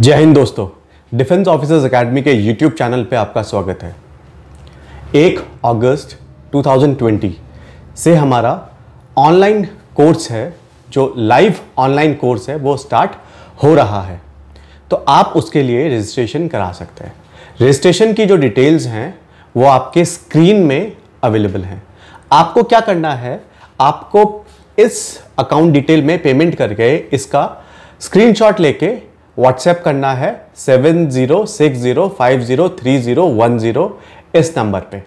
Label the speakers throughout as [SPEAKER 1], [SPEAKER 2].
[SPEAKER 1] जय हिंद दोस्तों defence officers academy के यूट्यूब चैनल पे आपका स्वागत है एक अगस्त 2020 से हमारा ऑनलाइन कोर्स है जो लाइव ऑनलाइन कोर्स है वो स्टार्ट हो रहा है तो आप उसके लिए रजिस्ट्रेशन करा सकते हैं रजिस्ट्रेशन की जो डिटेल्स हैं वो आपके स्क्रीन में अवेलेबल हैं आपको क्या करना है आपको इस अकाउंट डिटेल में पेमेंट करके इसका स्क्रीनशॉट लेके व्हाट्सएप करना है seven zero six zero five zero three zero one zero इस नंबर पे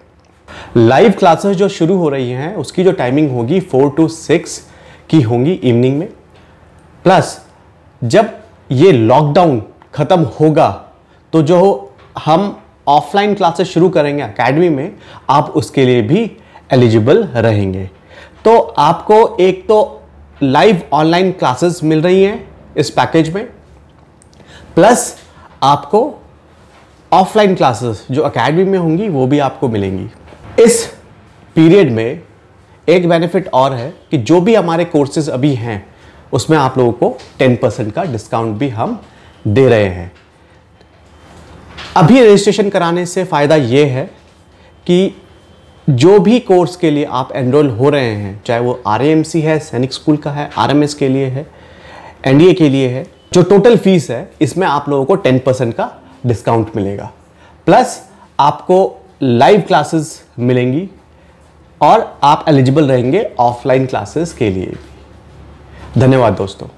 [SPEAKER 1] लाइव क्लासेस जो शुरू हो रही हैं उसकी जो टाइमिंग होगी फोर टू सिक्स की होंगी इवनिंग में प्लस जब ये लॉकडाउन ख़त्म होगा तो जो हम ऑफलाइन क्लासेस शुरू करेंगे अकेडमी में आप उसके लिए भी एलिजिबल रहेंगे तो आपको एक तो लाइव ऑनलाइन क्लासेस मिल रही हैं इस पैकेज में प्लस आपको ऑफलाइन क्लासेस जो अकेडमी में होंगी वो भी आपको मिलेंगी इस पीरियड में एक बेनिफिट और है कि जो भी हमारे कोर्सेज अभी हैं उसमें आप लोगों को 10 परसेंट का डिस्काउंट भी हम दे रहे हैं अभी रजिस्ट्रेशन कराने से फ़ायदा ये है कि जो भी कोर्स के लिए आप एनरोल हो रहे हैं चाहे वो आर है सैनिक स्कूल का है आर के लिए है एन के लिए है जो टोटल फीस है इसमें आप लोगों को टेन परसेंट का डिस्काउंट मिलेगा प्लस आपको लाइव क्लासेस मिलेंगी और आप एलिजिबल रहेंगे ऑफलाइन क्लासेस के लिए धन्यवाद दोस्तों